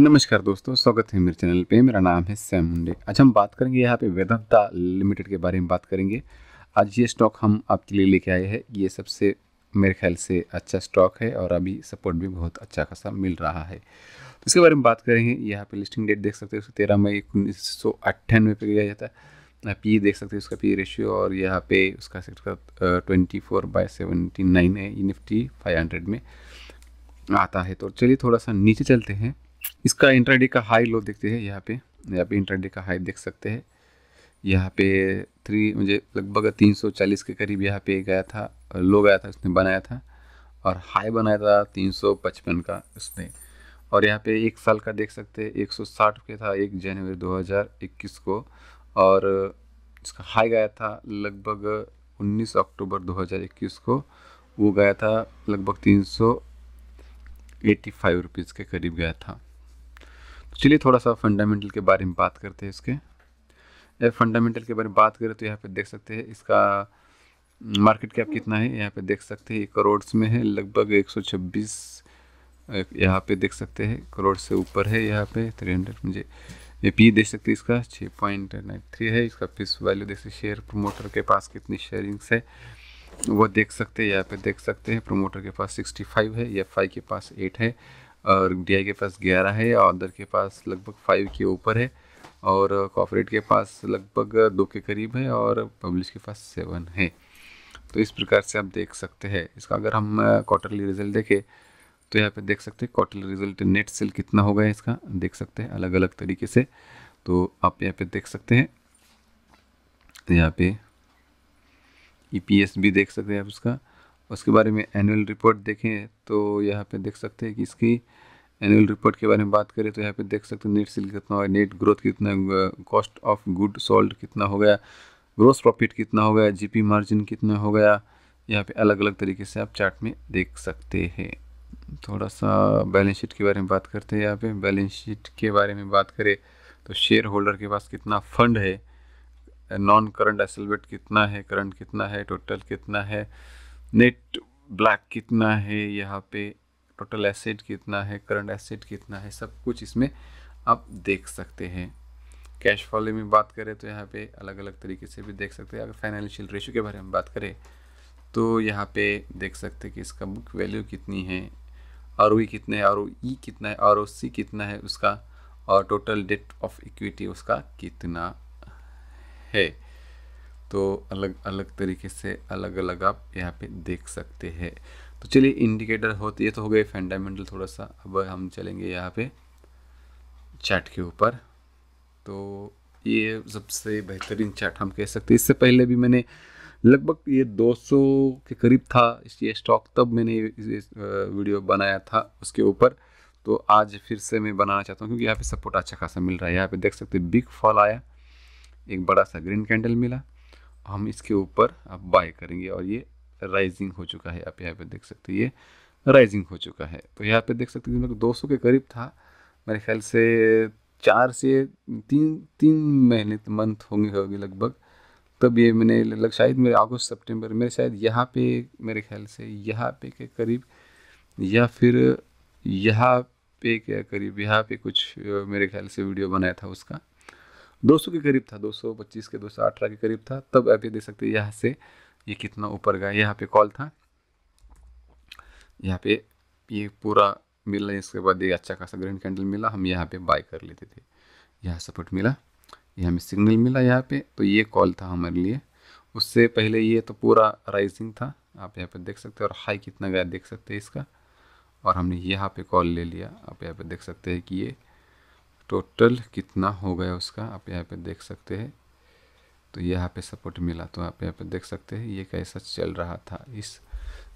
नमस्कार दोस्तों स्वागत है मेरे चैनल पे मेरा नाम है सैम मुंडे आज हम बात करेंगे यहाँ पे वेदंता लिमिटेड के बारे में बात करेंगे आज ये स्टॉक हम आपके लिए लेके आए हैं ये सबसे मेरे ख्याल से अच्छा स्टॉक है और अभी सपोर्ट भी बहुत अच्छा खासा मिल रहा है तो इसके बारे में बात करेंगे यहाँ पे लिस्टिंग डेट देख सकते हो उसको तेरह मई उन्नीस सौ अट्ठानवे पर लिया जाता है पी e देख सकते हो उसका पी रेशियो e और यहाँ पे उसका twenty four by seventy nine है निफ्टी फाइव हंड्रेड में आता है तो चलिए थोड़ा सा नीचे चलते हैं इसका इंटरडे का हाई लो देखते हैं यहाँ पे यहाँ पे इंटरडे का हाई देख सकते हैं यहाँ पे थ्री मुझे लगभग 340 के करीब यहाँ पे गया था लो गया था उसने बनाया था और हाई बनाया था 355 का उसने और यहाँ पे एक साल का देख सकते हैं 160 के था एक जनवरी 2021 को और इसका हाई गया था लगभग 19 अक्टूबर 2021 को वो गया था लगभग 385 रुपीज़ के करीब गया था चलिए थोड़ा सा फंडामेंटल के बारे में बात करते हैं इसके अगर फंडामेंटल के बारे में बात करें तो यहाँ पे देख सकते हैं इसका मार्केट कैप कितना है यहाँ पे देख सकते हैं ये में है लगभग छब्बीस यहाँ पे देख सकते हैं करोड़ से ऊपर है यहाँ पे 300 मुझे ये पी देख सकते हैं इसका छः पॉइंट नाइन थ्री है इसका फिस वैल्यू देख सकते शेयर प्रोमोटर के पास कितनी शेयरिंग्स है वो देख सकते हैं यहाँ पे देख सकते हैं प्रोमोटर के पास 65 है एफ के पास 8 है और डी के पास ग्यारह है और अंदर के पास लगभग फाइव के ऊपर है और कॉपरेट के पास लगभग दो के करीब है और पब्लिश के पास सेवन है तो इस प्रकार से आप देख सकते हैं इसका अगर हम क्वार्टरली रिजल्ट देखें तो यहाँ पे देख सकते हैं क्वार्टरली रिजल्ट नेट सेल कितना होगा इसका देख सकते हैं अलग अलग तरीके से तो आप यहाँ पे देख सकते हैं यहाँ पे ई e भी देख सकते हैं आप इसका उसके बारे में एनुअल रिपोर्ट देखें तो यहाँ पे देख सकते हैं कि इसकी एनुअल रिपोर्ट के बारे में बात करें तो यहाँ पे देख सकते हैं नेट सेल कितना हुआ नेट ग्रोथ कितना कॉस्ट ऑफ गुड सोल्ड कितना हो गया ग्रोथ प्रॉफिट कितना हो गया जी मार्जिन कितना हो गया यहाँ पर अलग अलग तरीके से आप चार्ट में देख सकते हैं थोड़ा सा बैलेंस शीट के बारे में बात करते हैं यहाँ पे बैलेंस शीट के बारे में बात करें तो शेयर होल्डर के पास कितना फंड है नॉन करंट एसलवेट कितना है करंट कितना है टोटल कितना है नेट ब्लैक कितना है यहाँ पे टोटल एसेट कितना है करंट एसेट कितना है सब कुछ इसमें आप देख सकते हैं कैश फॉलो में बात करें तो यहाँ पे अलग अलग तरीके से भी देख सकते हैं अगर फाइनेंशियल रेशो के बारे में बात करें तो यहाँ पे देख सकते हैं कि इसका बुक वैल्यू कितनी है आर ओ कितना है आर ओ ई कितना है आर ओ सी कितना है उसका और टोटल डेट ऑफ इक्विटी उसका कितना है तो अलग अलग तरीके से अलग अलग आप यहाँ पे देख सकते हैं तो चलिए इंडिकेटर होते ये तो हो गए फंडामेंटल थोड़ा सा अब हम चलेंगे यहाँ पे चैट के ऊपर तो ये सबसे बेहतरीन चैट हम कह सकते हैं इससे पहले भी मैंने लगभग ये 200 के करीब था ये स्टॉक तब मैंने वीडियो बनाया था उसके ऊपर तो आज फिर से मैं बनाना चाहता हूँ क्योंकि यहाँ पे सपोर्ट अच्छा खासा मिल रहा है यहाँ पे देख सकते बिग फॉल आया एक बड़ा सा ग्रीन कैंडल मिला हम इसके ऊपर आप बाय करेंगे और ये राइजिंग हो चुका है आप यहाँ पे देख सकते हैं ये राइजिंग हो चुका है तो यहाँ पे देख सकते हैं दो सौ के करीब था मेरे ख्याल से चार से तीन तीन महीने मंथ होंगे होंगे लगभग तब ये मैंने लग शायद मेरे अगस्त सितंबर मेरे शायद यहाँ पे मेरे ख्याल से यहाँ पे के करीब या फिर यहाँ पे के करीब यहाँ पे कुछ मेरे ख्याल से वीडियो बनाया था उसका 200 के करीब था 225 के 218 के करीब था तब आप ये देख सकते हैं यहाँ से ये कितना ऊपर गया यहाँ पे कॉल था यहाँ पे ये पूरा मिला इसके बाद ये अच्छा खासा ग्रैंड कैंडल मिला हम यहाँ पे बाय कर लेते थे यहाँ सपोर्ट मिला यहाँ हमें सिग्नल मिला यहाँ पे तो ये कॉल था हमारे लिए उससे पहले ये तो पूरा राइजिंग था आप यहाँ पे देख सकते हैं और हाई कितना गया देख सकते हैं इसका और हमने यहाँ पे कॉल ले लिया आप यहाँ पे देख सकते हैं कि ये टोटल कितना हो गया उसका आप यहाँ पे देख सकते हैं तो यहाँ पे सपोर्ट मिला तो आप यहाँ पे देख सकते हैं ये कैसा चल रहा था इस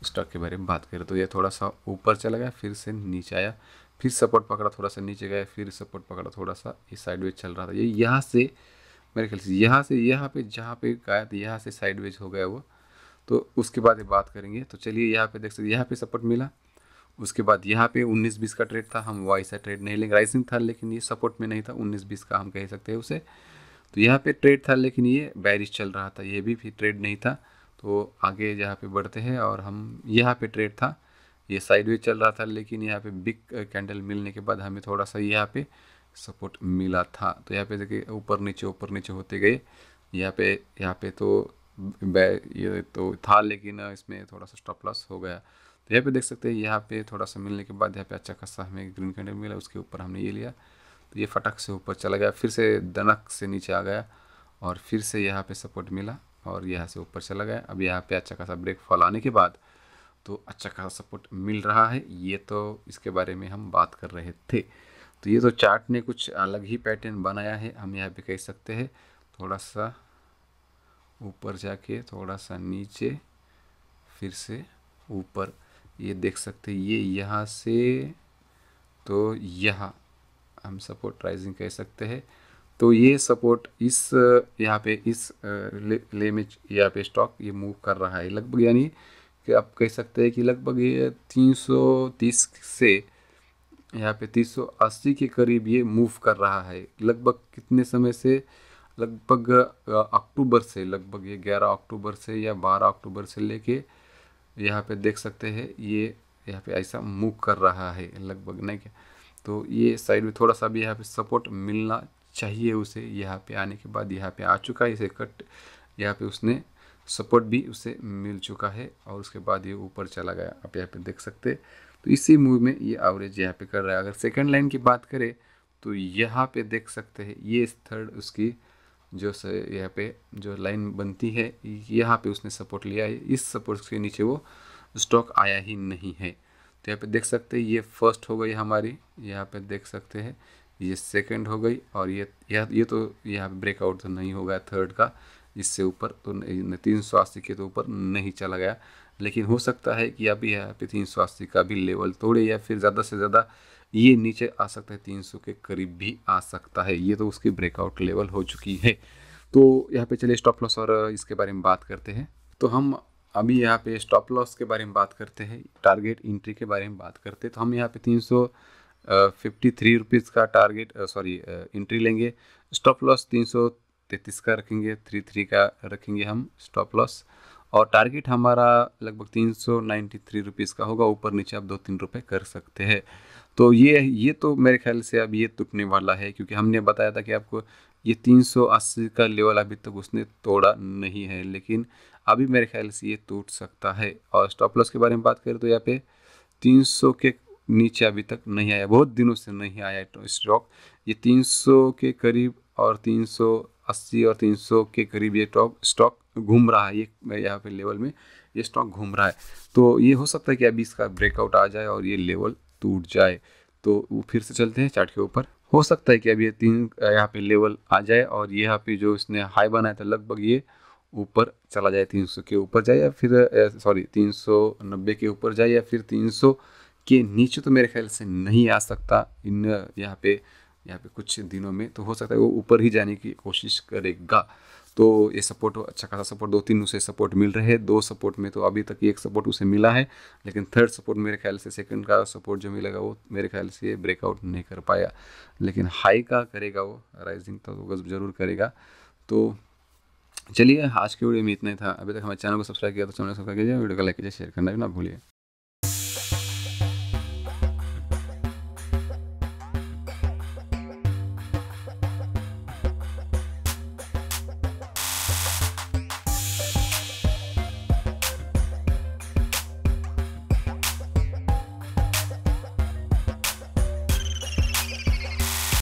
स्टॉक के बारे में बात करें तो ये थोड़ा सा ऊपर चला गया फिर से नीचे आया फिर सपोर्ट पकड़ा थोड़ा सा नीचे गया फिर सपोर्ट पकड़ा थोड़ा सा ये साइडवेज चल रहा था ये यहाँ से मेरे ख्याल से यहाँ से यहाँ पे जहाँ पे गया था यहाँ से साइडवेज हो गया वो तो उसके बाद ये बात करेंगे तो चलिए यहाँ पे देख सकते यहाँ पे सपोर्ट मिला उसके बाद यहाँ पे 19 बीस का ट्रेड था हम वाई सा ट्रेड नहीं लेंगे राइसिंग था लेकिन ये सपोर्ट में नहीं था 19 बीस का हम कह सकते हैं उसे तो यहाँ पे ट्रेड था लेकिन ये बैरिश चल रहा था ये भी फिर ट्रेड नहीं था तो आगे यहाँ पे बढ़ते हैं और हम यहाँ पे ट्रेड था ये साइडवे चल रहा था लेकिन यहाँ पे बिग कैंडल मिलने के बाद हमें थोड़ा सा यहाँ पे सपोर्ट मिला था तो यहाँ पे देखिए ऊपर नीचे ऊपर नीचे होते गए यहाँ पे यहाँ पे तो ये तो था लेकिन इसमें थोड़ा सा स्टॉप लॉस हो गया तो यहाँ पे देख सकते हैं यहाँ पे थोड़ा सा मिलने के बाद यहाँ पे अच्छा खासा हमें ग्रीन कैंडल मिला उसके ऊपर हमने ये लिया तो ये फटक से ऊपर चला गया फिर से दनक से नीचे आ गया और फिर से यहाँ पे सपोर्ट मिला और यहाँ से ऊपर चला गया अब यहाँ पे अच्छा खासा ब्रेक फॉल आने के बाद तो अच्छा खासा सपोर्ट मिल रहा है ये तो इसके बारे में हम बात कर रहे थे तो ये तो चार्ट ने कुछ अलग ही पैटर्न बनाया है हम यहाँ पे कह सकते हैं थोड़ा सा ऊपर जाके थोड़ा सा नीचे फिर से ऊपर ये देख सकते हैं ये यहाँ से तो यहाँ हम सपोर्ट राइजिंग कह सकते हैं तो ये सपोर्ट इस यहाँ पे इस ले, में यहाँ पे स्टॉक ये मूव कर रहा है लगभग यानी कि आप कह सकते हैं कि लगभग ये 330 से यहाँ पे 380 के करीब ये मूव कर रहा है लगभग कितने समय से लगभग अक्टूबर से लगभग ये 11 अक्टूबर से या 12 अक्टूबर से लेके यहाँ पे देख सकते हैं ये यहाँ पे ऐसा मूव कर रहा है लगभग नहीं क्या तो ये साइड में थोड़ा सा भी यहाँ पे सपोर्ट मिलना चाहिए उसे यहाँ पे आने के बाद यहाँ पे आ चुका है इसे कट यहाँ पे उसने सपोर्ट भी उसे मिल चुका है और उसके बाद ये ऊपर चला गया आप यहाँ पे देख सकते तो इसी मूव में ये एवरेज यहाँ पे कर रहा है अगर सेकेंड लाइन की बात करें तो यहाँ पे देख सकते हैं ये थर्ड उसकी जो यहाँ पे जो लाइन बनती है यहाँ पे उसने सपोर्ट लिया है इस सपोर्ट के नीचे वो स्टॉक आया ही नहीं है तो यहाँ पे देख सकते हैं ये फर्स्ट हो गई हमारी यहाँ पे देख सकते हैं ये सेकंड हो गई और ये यह ये तो यहाँ पे ब्रेकआउट तो नहीं हो गया थर्ड का इससे ऊपर तो तीन सौ अस्सी के तो ऊपर नहीं चला गया लेकिन हो सकता है कि अभी यहाँ पे तीन सौ अस्सी का भी लेवल तोड़े या फिर ज़्यादा से ज़्यादा ये नीचे आ सकता है 300 के करीब भी आ सकता है ये तो उसकी ब्रेकआउट लेवल हो चुकी है तो यहाँ पे चलिए स्टॉप लॉस और इसके बारे में बात करते हैं तो हम अभी यहाँ पे स्टॉप लॉस के बारे में बात करते हैं टारगेट इंट्री के बारे में बात करते हैं तो हम यहाँ पे तीन सौ फिफ्टी थ्री रुपीज़ का टारगेट सॉरी इंट्री लेंगे स्टॉप लॉस तीन सौ का रखेंगे थ्री थ्री का रखेंगे हम स्टॉप लॉस और टारगेट हमारा लगभग तीन सौ नाइन्टी थ्री रुपीज़ का होगा ऊपर नीचे आप दो तीन रुपये कर सकते हैं तो ये ये तो मेरे ख्याल से अब ये टूटने वाला है क्योंकि हमने बताया था कि आपको ये 380 का लेवल अभी तक उसने तोड़ा नहीं है लेकिन अभी मेरे ख्याल से ये टूट सकता है और स्टॉप लॉस के बारे में बात करें तो यहाँ पे 300 के नीचे अभी तक नहीं आया बहुत दिनों से नहीं आया तो स्टॉक ये 300 के करीब और 380 और 300 के करीब ये टॉप स्टॉक घूम रहा है ये यहाँ पे लेवल में ये स्टॉक घूम रहा है तो ये हो सकता है कि अभी इसका ब्रेकआउट आ जाए और ये लेवल टूट जाए तो वो फिर से चलते हैं चार्ट के ऊपर हो सकता है कि अब ये तीन यहाँ पे लेवल आ जाए और ये यहाँ पे जो इसने हाई बनाया था लगभग ये ऊपर चला जाए 300 के ऊपर जाए या फिर सॉरी 390 के ऊपर जाए या फिर 300 के नीचे तो मेरे ख्याल से नहीं आ सकता इन यहाँ पे यहाँ पे कुछ दिनों में तो हो सकता है वो ऊपर ही जाने की कोशिश करेगा तो ये सपोर्ट अच्छा खासा सपोर्ट दो तीन उसे सपोर्ट मिल रहे हैं दो सपोर्ट में तो अभी तक एक सपोर्ट उसे मिला है लेकिन थर्ड सपोर्ट मेरे ख्याल से सेकंड का सपोर्ट जो मिलेगा वो मेरे ख्याल से ये ब्रेकआउट नहीं कर पाया लेकिन हाई का करेगा वो राइजिंग तो गजब जरूर करेगा तो चलिए आज के वीडियो में इतना ही था अभी तक हमारे चैनल को सब्सक्राइब किया तो चैनल सब्सक्राइब कीजिए वीडियो को लाइक कीजिए शेयर करना भी ना भूलिए